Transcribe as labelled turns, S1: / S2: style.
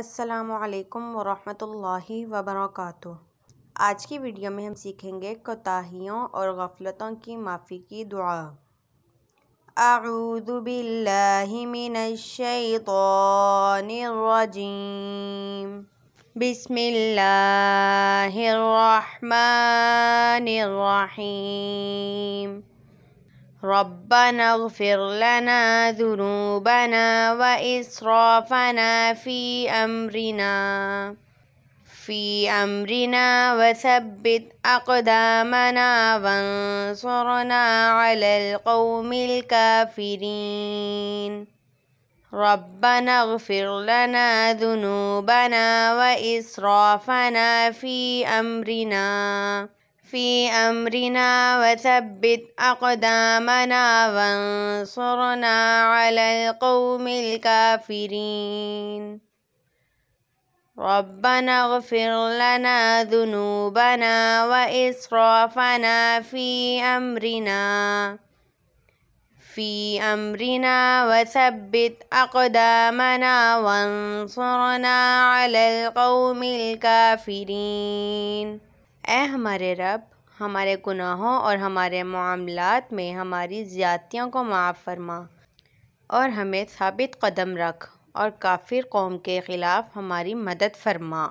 S1: السلام علیکم ورحمۃ اللہ وبرکاتہ آج کی ویڈیو میں ہم سیکھیں گے کوتاہیوں اور غفلتوں کی معافی کی دعا اعوذ باللہ من الشیطان الرجیم بسم اللہ الرحمن الرحیم ربنا اغفر لنا ذنوبنا وإسرافنا في أمرنا في أمرنا وثبت أقدامنا وانصرنا على القوم الكافرين ربنا اغفر لنا ذنوبنا وإسرافنا في أمرنا في أمرنا وثبت أقدامنا وانصرنا على القوم الكافرين ربنا اغفر لنا ذنوبنا وإسرافنا في أمرنا في أمرنا وثبت أقدامنا وانصرنا على القوم الكافرين اے ہمارے رب ہمارے گناہوں اور ہمارے معاملات میں ہماری زیادتیوں کو معاف فرما اور ہمیں ثابت قدم رکھ اور کافر قوم کے خلاف ہماری مدد فرما